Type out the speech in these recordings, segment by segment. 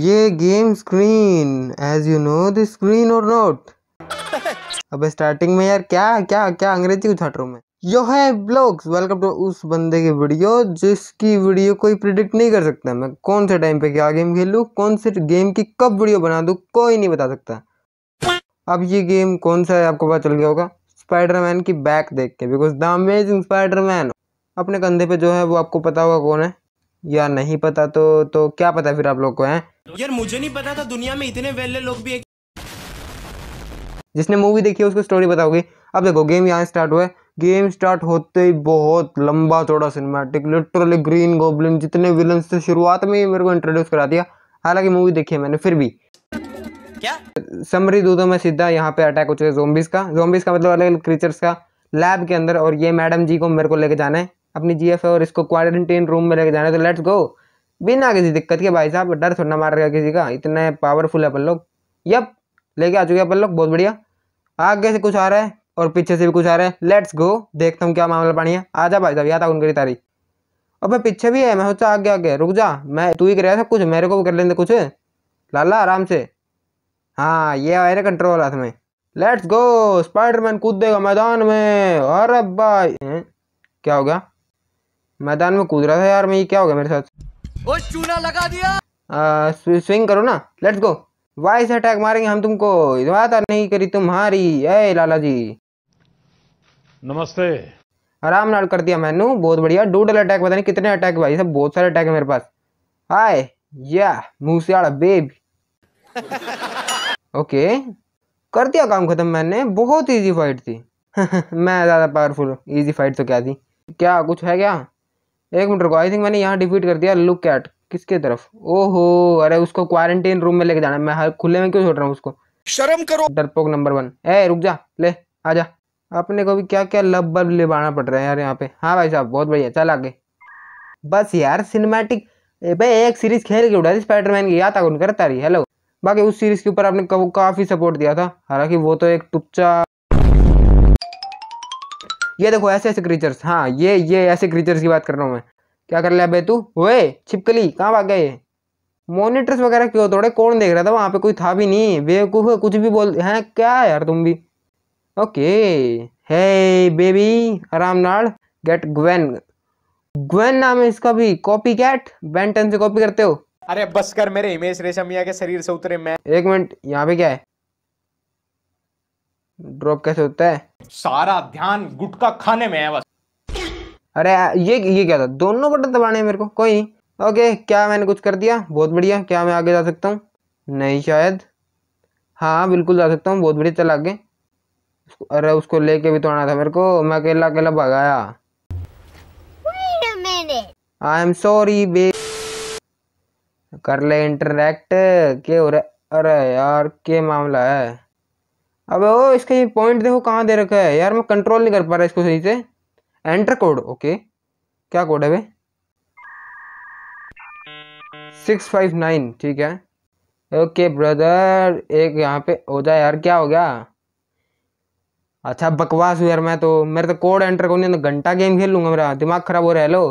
ये game screen as you know the screen और note अब स्टार्टिंग में यार क्या क्या क्या अंग्रेजी उठा रहा हूँ मैं यो है ब्लॉग्स वेलकम टू उस बंदे की वीडियो जिसकी वीडियो कोई प्रिडिक्ट नहीं कर सकता मैं कौन से टाइम पे क्या गेम खेलूँ कौन से गेम की कब वीडियो बना दूँ कोई नहीं बता सकता अब ये गेम कौन सा है आपको पता चल गया होगा स्पाइडरमैन की बैक देख के बिकॉज द अमेजिंग स्पाइडरमैन अपने कंधे पे जो है वो आपको पता होगा कौन है या नहीं पता तो तो क्या पता फिर आप लोग को है यार मुझे नहीं पता था दुनिया में इतने वेले लोग भी है जिसने मूवी देखी है उसको स्टोरी पता होगी अब देखो गेम यहाँ स्टार्ट हुआ है गेम स्टार्ट होते ही बहुत लंबा थोड़ा सिनेमैटिक लिटरली ग्रीन गोब्लिन जितने विलन से शुरुआत में ही मेरे को इंट्रोड्यूस करा दिया हालांकि मूवी देखी है मैंने फिर भी क्या समरी दूधों में सीधा यहाँ पे अटैक हो चुका है जोम्बिस का जोम्बिस का मतलब अलग अलग क्रीचर्स का लैब के अंदर और ये मैडम जी को मेरे को लेके जाना है अपनी जी एफ और इसको क्वारंटीन रूम में लेके जाना तो लेट्स गो बिना किसी दिक्कत के भाई साहब डर थोड़ा मार रहेगा किसी का इतने पावरफुल है अपन लोग यप लेके आ चुके अपन लोग बहुत बढ़िया आगे से कुछ आ रहा है और पीछे से भी कुछ आ रहा है लेट्स गो देखता हूँ क्या मामला पानी है आ जा भाई साहब याद आउन उनकी तारी अब भाई पीछे भी है मैं सोचा आगे आगे रुक जा मैं तू ही कर रहा कुछ मेरे को भी कर लेते कुछ लाला आराम से हाँ ये मेरे कंट्रोल हाथ में लेट्स गो स्पाइडरमैन कूद देगा मैदान में अरे भाई क्या हो गया मैदान में कूद रहा था यार मैं ये क्या हो गया मेरे साथ ओ चूना लगा दिया आ, स्व, स्विंग करो ना लेट्स गो वाइस अटैक मारेंगे हम तुमको वादा नहीं करी तुम्हारी ऐ लाला जी नमस्ते आराम नाल कर दिया मैंने बहुत बढ़िया डूडल अटैक पता नहीं कितने अटैक भाई सब बहुत सारे अटैक है मेरे पास हाय या मुँह बेब ओके कर दिया काम खत्म मैंने बहुत इजी फाइट थी मैं ज़्यादा पावरफुल इजी फाइट तो क्या थी क्या कुछ है क्या एक मिनट रुको आई थिंक मैंने यहाँ डिफीट कर दिया लुक कैट किसके तरफ ओहो अरे उसको क्वारंटीन रूम में लेके जाना मैं हर खुले में क्यों छोड़ रहा हूँ उसको शर्म करो डरपोक नंबर वन ए रुक जा ले आ जा अपने को भी क्या क्या लब बल लिबाना पड़ रहा है यार यहाँ पे हाँ भाई साहब बहुत बढ़िया चल आगे बस यार सिनेमैटिक भाई एक सीरीज खेल के उड़ा स्पाइडरमैन की याद आगुन करता रही हेलो बाकी उस सीरीज के ऊपर आपने काफ़ी सपोर्ट दिया था हालांकि वो तो एक टुपचा ये देखो ऐसे ऐसे क्रीचर्स हाँ ये ये ऐसे क्रीचर्स की बात कर रहा हूँ मैं क्या कर लिया बेतू वे छिपकली कहाँ भाग गए मोनिटर्स वगैरह क्यों थोड़े कौन देख रहा था वहाँ पे कोई था भी नहीं बेवकूफ कुछ भी बोल है क्या यार तुम भी ओके हे बेबी आराम नाल गेट ग्वेन ग्वेन नाम है इसका भी कॉपी कैट बेंटन से कॉपी करते हो अरे बस कर मेरे हिमेश रेशमिया के शरीर से उतरे मैं एक मिनट यहाँ पे क्या है ड्रॉप कैसे होता है सारा ध्यान गुटका खाने में है बस अरे ये ये क्या था दोनों बटन दबाने मेरे को कोई नहीं ओके क्या मैंने कुछ कर दिया बहुत बढ़िया क्या मैं आगे जा सकता हूँ नहीं शायद हाँ बिल्कुल जा सकता हूँ बहुत बढ़िया चला आगे अरे उसको लेके भी तो आना था मेरे को मैं अकेला अकेला भगाया आई एम सॉरी बे कर ले इंटरेक्ट क्या हो रहा है अरे यार क्या मामला है अब ओ इसका ये पॉइंट देखो कहाँ दे रखा है यार मैं कंट्रोल नहीं कर पा रहा इसको सही से एंटर कोड ओके क्या कोड है भाई सिक्स फाइव नाइन ठीक है ओके ब्रदर एक यहाँ पे हो जाए यार क्या हो गया अच्छा बकवास हूँ यार मैं तो मेरे तो कोड एंटर को नहीं घंटा गेम खेल लूंगा मेरा दिमाग खराब हो रहा है लो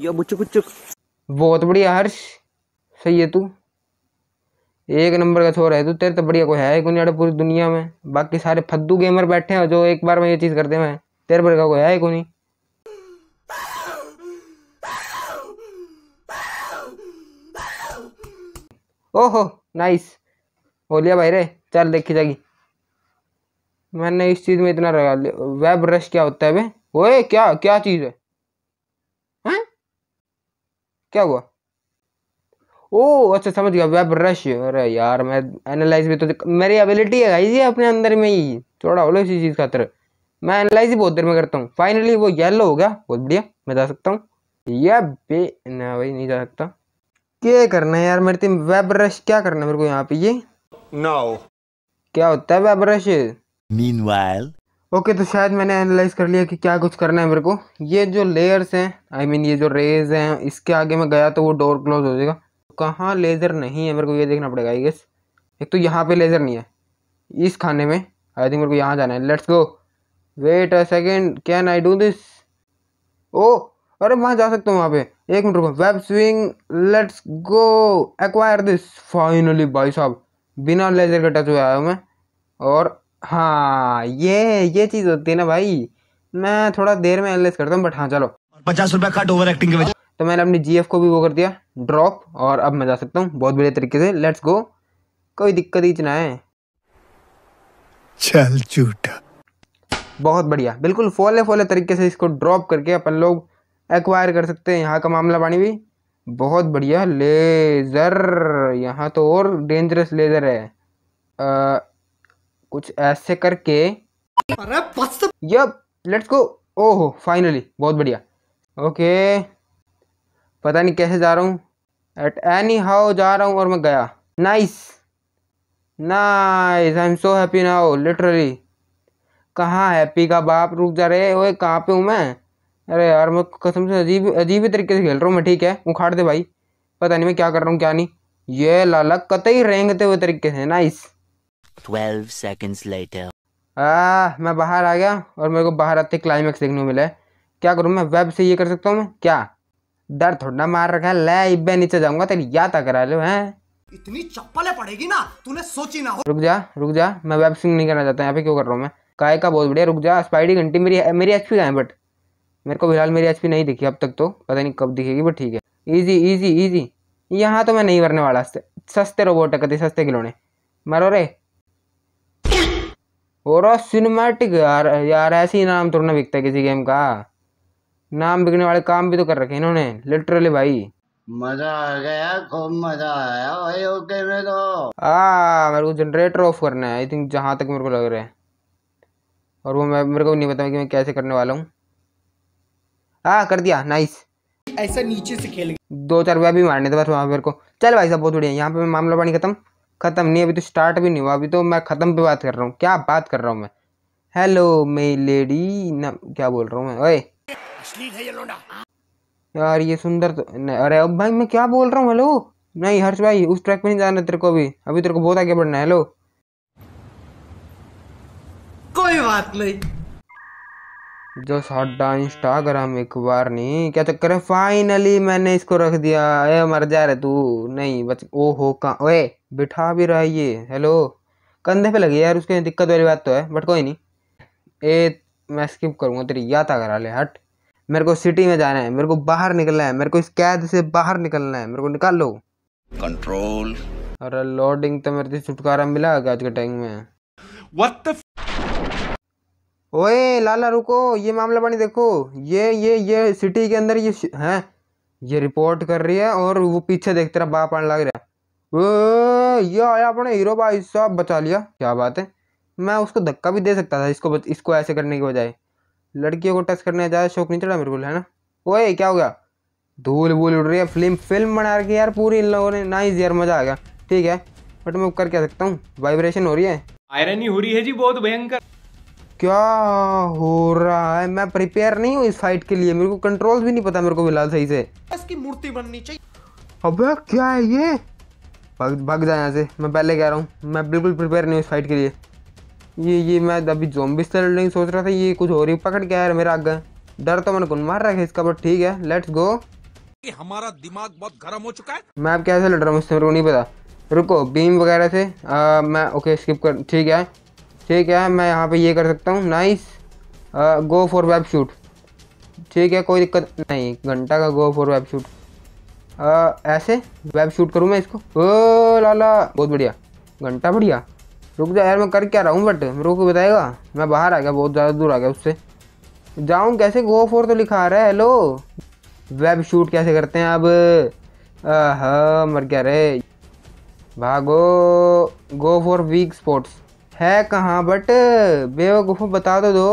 यो बुचुक बुच्चू बहुत बढ़िया हर्ष सही है तू एक नंबर का छोर है तो तेरे तो बढ़िया कोई है कोई नहीं पूरी दुनिया में बाकी सारे फद्दू गेमर बैठे हैं जो एक बार में ये चीज़ करते हैं तेरे बड़े का कोई है कोई नहीं ओहो नाइस हो लिया भाई रे चल देखी जाएगी मैंने इस चीज़ में इतना लगा लिया वेब रश क्या होता है वे ओए क्या क्या चीज़ है हैं क्या हुआ ओ अच्छा समझ गया वेब रश अरे यार मैं एनालाइज भी तो मेरी एबिलिटी है ये अपने अंदर में ही थोड़ा हो लो इसी चीज़ खातर मैं एनालाइज ही बहुत देर में करता हूँ फाइनली वो येलो हो गया बहुत बढ़िया मैं जा सकता हूँ या बे ना भाई नहीं जा सकता क्या करना है यार मेरे तीन वेब रश क्या करना है मेरे को यहाँ पे ये नो no. क्या होता है वेब रश मीनवाइल ओके तो शायद मैंने एनालाइज कर लिया कि क्या कुछ करना है मेरे को ये जो लेयर्स हैं आई I मीन mean, ये जो रेज हैं इसके आगे मैं गया तो वो डोर क्लोज हो जाएगा कहाँ लेज़र नहीं है मेरे को ये देखना पड़ेगा आई गेस एक तो यहाँ पे लेज़र नहीं है इस खाने में आई थिंक मेरे को यहाँ जाना है let's go wait a second can I do this oh अरे वहाँ जा सकता हूँ वहाँ पे एक मिनट रुको web swing let's go acquire this finally भाई साहब बिना लेज़र के टच हुआ आया हूँ मैं और हाँ ये ये चीज़ होती है ना भाई मैं थोड़ा देर में एनालिस करता हूँ बट हाँ चलो पचास रुपया कट ओवर एक्टिंग के वजह तो मैंने अपनी जी को भी वो कर दिया ड्रॉप और अब मैं जा सकता हूँ बहुत बढ़िया तरीके से लेट्स गो कोई दिक्कत ही ना है चल झूठा बहुत बढ़िया बिल्कुल फॉले फॉले तरीके से इसको ड्रॉप करके अपन लोग एक्वायर कर सकते हैं यहाँ का मामला पानी भी बहुत बढ़िया लेज़र यहाँ तो और डेंजरस लेज़र है आ, कुछ ऐसे करके यप लेट्स गो ओहो फाइनली बहुत बढ़िया ओके पता नहीं कैसे जा रहा हूँ एट एनी हाउ जा रहा हूँ और मैं गया nice nice I am so happy now literally कहाँ हैप्पी का बाप रुक जा रहे ओए कहाँ पे हूँ मैं अरे यार मैं कसम से अजीब अजीब तरीके से खेल रहा हूँ मैं ठीक है उखाड़ दे भाई पता नहीं मैं क्या कर रहा हूँ क्या नहीं ये लाला कतई रेंगते हुए तरीके से नाइस ट्वेल्व सेकेंड्स लेटर आ, मैं बाहर आ गया और मेरे को बाहर आते क्लाइमैक्स देखने को मिला है क्या करूँ मैं वेब से ये कर सकता हूँ मैं क्या डर थोड़ा मार रखा ले इबे नीचे जाऊंगा तेरी याद करा लो है इतनी चप्पलें पड़ेगी ना तूने सोची ना हो रुक जा रुक जा मैं वेब स्विंग नहीं करना चाहता यहाँ पे क्यों कर रहा हूँ मैं काय का बहुत बढ़िया रुक जा स्पाइडी घंटी मेरी मेरी एच पी है बट मेरे को फिलहाल मेरी एच नहीं दिखी अब तक तो पता नहीं कब दिखेगी बट ठीक है ईजी ईजी ईजी यहाँ तो मैं नहीं मरने वाला सस्ते रोबोट है कभी सस्ते खिलौने मरो रे और सिनेमैटिक यार यार ऐसे ही नाम तोड़ना बिकता है किसी गेम का नाम बिकने वाले काम भी तो कर रखे इन्होंने लिटरली भाई मजा आ गया खूब मजा आया भाई ओके में तो आ मेरे को जनरेटर ऑफ करना है आई थिंक जहाँ तक मेरे को लग रहा है और वो मैं मेरे को नहीं पता कि मैं कैसे करने वाला हूँ आ कर दिया नाइस ऐसा नीचे से खेल दो चार रुपया भी मारने थे बस वहाँ मेरे को चल भाई साहब बहुत बढ़िया यहाँ पे मामला पानी खत्म खत्म नहीं अभी तो स्टार्ट भी नहीं हुआ अभी तो मैं ख़त्म पे बात कर रहा हूँ क्या बात कर रहा हूँ मैं हेलो मई लेडी ना क्या बोल रहा हूँ मैं ओए अश्लील है ये लोंडा यार ये सुंदर तो अरे अब भाई मैं क्या बोल रहा हूँ हेलो नहीं हर्ष भाई उस ट्रैक पे नहीं जाना तेरे को अभी अभी तेरे को बहुत आगे बढ़ना है हेलो कोई बात नहीं जो साडा इंस्टाग्राम एक बार नहीं क्या चक्कर है फाइनली मैंने इसको रख दिया ए मर जा रहे तू नहीं बच ओ हो का ओए बिठा भी रहा ये हेलो कंधे पे लगी यार उसके दिक्कत वाली बात तो है बट कोई नहीं ए मैं स्किप करूँगा तेरी याद आ करा ले हट मेरे को सिटी में जाना है मेरे को बाहर निकलना है मेरे को इस कैद से बाहर निकलना है मेरे को निकाल लो कंट्रोल अरे लोडिंग तो मेरे से छुटकारा मिला आज के टाइम में What the ओए लाला रुको ये मामला बनी देखो ये ये ये सिटी के अंदर ये है ये रिपोर्ट कर रही है और वो पीछे देख तेरा बाप आने लग रहा है ये आया अपने हीरो भाई साहब बचा लिया क्या बात है मैं उसको धक्का भी दे सकता था इसको इसको ऐसे करने के बजाय लड़कियों को टच करने का ज़्यादा शौक नहीं चढ़ा मेरे को है ना ओए क्या हो गया धूल वूल उड़ रही है फिल्म फिल्म बना रखी यार पूरी इन लोगों ने नाइस यार मज़ा आ गया ठीक है बट मैं कर क्या सकता हूँ वाइब्रेशन हो रही है आयरन ही हो रही है जी बहुत भयंकर क्या हो रहा है मैं प्रिपेयर नहीं हूँ इस फाइट के लिए मेरे को कंट्रोल भी नहीं पता मेरे को फिलहाल सही से इसकी मूर्ति बननी चाहिए अब क्या है ये भाग भाग जाए यहाँ से मैं पहले कह रहा हूँ मैं बिल्कुल प्रिपेयर नहीं हूँ इस फाइट के लिए ये ये मैं अभी जोम्बी से नहीं सोच रहा था ये कुछ और ही पकड़ गया यार मेरा आगे डर तो मन गुन मार रहा है इसका बट ठीक है लेट्स गो हमारा दिमाग बहुत गर्म हो चुका है मैं अब कैसे लड़ रहा हूँ मुझसे मेरे को नहीं पता रुको बीम वगैरह से आ, मैं ओके स्किप कर ठीक है ठीक है मैं यहाँ पे ये कर सकता हूँ नाइस आ, गो फॉर वेब शूट ठीक है कोई दिक्कत नहीं घंटा का गो फॉर वेब शूट आ, ऐसे वेब शूट करूँ मैं इसको ओ लाला बहुत बढ़िया घंटा बढ़िया रुक जा यार मैं कर क्या रहा हूँ बट मेरे को बताएगा मैं बाहर आ गया बहुत ज़्यादा दूर आ गया उससे जाऊँ कैसे गो फोर तो लिखा आ रहा है हेलो वेब शूट कैसे करते हैं अब हाँ मर गया रे भागो गो फॉर वीक स्पोर्ट्स है कहाँ बट बेवकूफ़ बता तो दो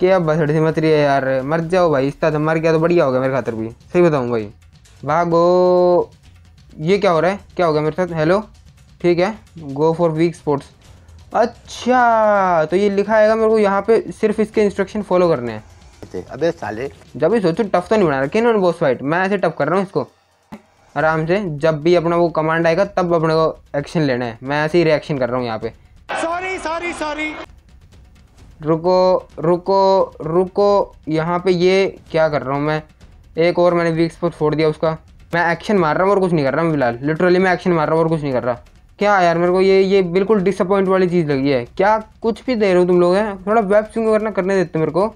क्या बसड़ सी मत रही है यार मर जाओ भाई इस तरह मर गया तो बढ़िया हो गया मेरे खातर भी सही बताऊँ भाई भागो ये क्या हो रहा है क्या हो गया मेरे साथ हेलो ठीक है गो फॉर वीक स्पोर्ट्स अच्छा तो ये लिखा आएगा मेरे को यहाँ पे सिर्फ इसके इंस्ट्रक्शन फॉलो करने हैं अबे साले जब भी सोचो टफ तो नहीं बना रखे इन्होंने बॉस फाइट मैं ऐसे टफ कर रहा हूँ इसको आराम से जब भी अपना वो कमांड आएगा तब अपने को एक्शन लेना है मैं ऐसे ही रिएक्शन कर रहा हूँ यहाँ पे सॉरी सॉरी सॉरी रुको रुको रुको यहाँ पे ये क्या कर रहा हूँ मैं एक और मैंने वीक स्पोर्ट फोड़ दिया उसका मैं एक्शन मार रहा हूँ और कुछ नहीं कर रहा हूँ फिलहाल लिटरली मैं एक्शन मार रहा हूँ और कुछ नहीं कर रहा क्या यार मेरे को ये ये बिल्कुल डिसअपॉइंट वाली चीज़ लगी है क्या कुछ भी दे रहे हो तुम लोग हैं थोड़ा वेब स्विंग वगैरह करने देते मेरे को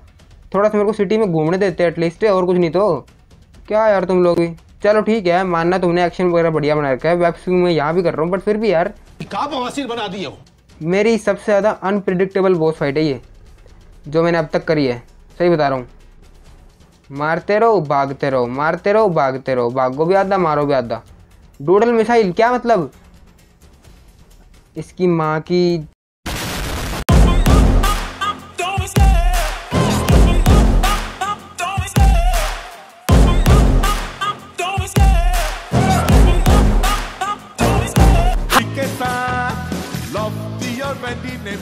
थोड़ा सा मेरे को सिटी में घूमने देते एटलीस्ट और कुछ नहीं तो क्या यार तुम लोग भी चलो ठीक है मानना तुमने एक्शन वगैरह बढ़िया बना रखा है वेब स्विंग में यहाँ भी कर रहा हूँ बट फिर भी यार बना दिया हो मेरी सबसे ज़्यादा अनप्रिडिक्टेबल बॉस फाइट है ये जो मैंने अब तक करी है सही बता रहा हूँ मारते रहो भागते रहो मारते रहो भागते रहो भागो भी आधा मारो भी आधा डूडल मिसाइल क्या मतलब इसकी माँ की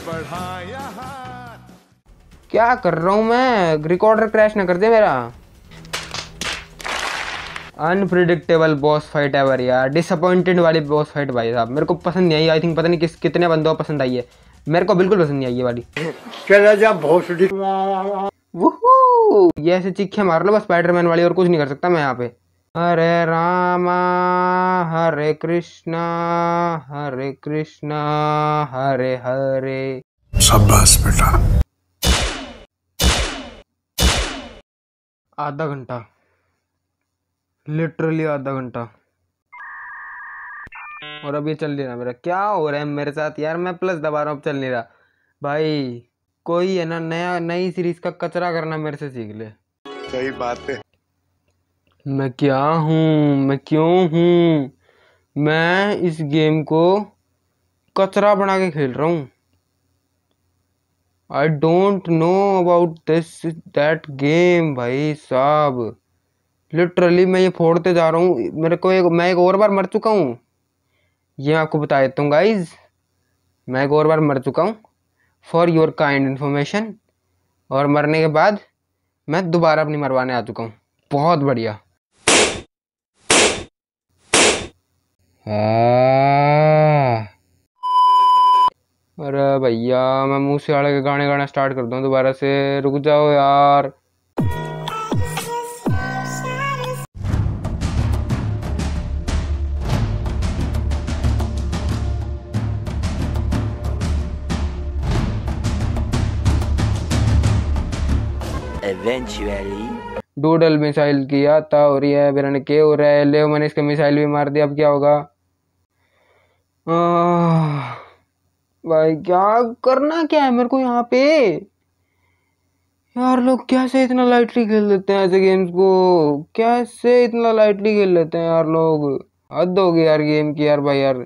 बढ़ाया क्या कर रहा हूँ मैं रिकॉर्डर क्रैश ना कर दे मेरा अनप्रिडिक्टेबल बॉस फाइट एवर यार डिसअपॉइंटेड वाली बॉस फाइट भाई साहब मेरे को पसंद नहीं आई आई थिंक पता नहीं किस कितने बंदों को पसंद आई है मेरे को बिल्कुल पसंद नहीं आई ये वाली ये ऐसे चिखे मार लो बस स्पाइडरमैन वाली और कुछ नहीं कर सकता मैं यहाँ पे हरे रामा हरे कृष्णा हरे कृष्णा हरे हरे शाबाश बेटा आधा घंटा लिटरली आधा घंटा और अभी चल नहीं रहा मेरा क्या हो रहा है मेरे साथ यार मैं प्लस दबा रहा हूँ अब चल नहीं रहा भाई कोई है ना नया नई सीरीज का कचरा करना मेरे से सीख ले सही बात है मैं क्या हूँ मैं क्यों हूँ मैं इस गेम को कचरा बना के खेल रहा हूँ I don't know about this that game भाई साहब लिटरली मैं ये फोड़ते जा रहा हूँ मेरे को एक मैं एक और बार मर चुका हूँ ये आपको बता देता हूँ गाइज मैं एक और बार मर चुका हूँ फॉर योर काइंड इन्फॉर्मेशन और मरने के बाद मैं दोबारा अपनी मरवाने आ चुका हूँ बहुत बढ़िया हाँ। अरे भैया मैं मुँह से आड़े के गाने गाना स्टार्ट कर दूँ दोबारा से रुक जाओ यार eventually डूडल मिसाइल की आता हो रही है अभिरण के हो रहा है ले मैंने इसका मिसाइल भी मार दिया अब क्या होगा भाई क्या करना क्या है मेरे को यहाँ पे यार लोग कैसे इतना लाइटली खेल लेते हैं ऐसे गेम्स को कैसे इतना लाइटली खेल लेते हैं यार लोग हद हो गई यार गेम की यार भाई यार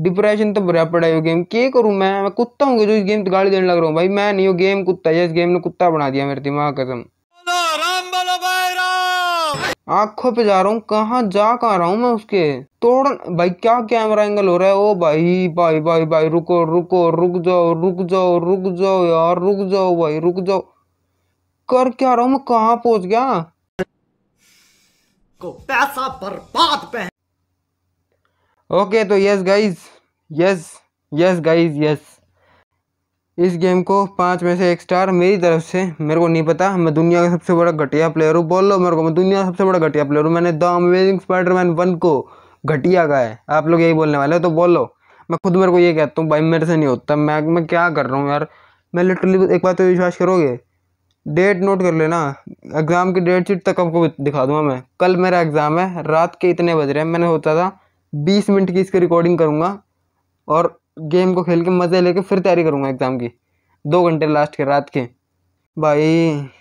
डिप्रेशन तो भरा पड़ा है गेम के करूँ मैं मैं कुत्ता हूँ जो इस गेम तो गाली देने लग रहा हूँ भाई मैं नहीं हूँ गेम कुत्ता है इस गेम ने कुत्ता बना दिया मेरे दिमाग कसम आंखों पे जा रहा हूँ कहाँ जा कहाँ रहा हूँ मैं उसके तोड़ भाई क्या कैमरा एंगल हो रहा है ओ भाई भाई भाई भाई रुको रुको रुक जाओ रुक जाओ रुक जाओ यार रुक जाओ भाई रुक जाओ कर क्या रहा हूँ मैं कहाँ पहुंच गया को पैसा बर्बाद पे ओके तो yes guys yes yes guys yes इस गेम को पाँच में से एक स्टार मेरी तरफ से मेरे को नहीं पता मैं दुनिया का सबसे बड़ा घटिया प्लेयर हूँ बोल लो मेरे को मैं दुनिया का सबसे बड़ा घटिया प्लेयर हूँ मैंने द अमेजिंग स्पाइडरमैन वन को घटिया का है आप लोग यही बोलने वाले हो तो बोलो मैं खुद मेरे को ये कहता हूँ भाई मेरे से नहीं होता मैं मैं क्या कर रहा हूँ यार मैं लिटरली एक बात तो विश्वास करोगे डेट नोट कर लेना एग्ज़ाम की डेट शीट तक आपको दिखा दूंगा मैं कल मेरा एग्ज़ाम है रात के इतने बज रहे हैं मैंने सोचा था बीस मिनट की इसकी रिकॉर्डिंग करूँगा और गेम को खेल के मज़े लेके फिर तैयारी करूँगा एग्ज़ाम की दो घंटे लास्ट के रात के भाई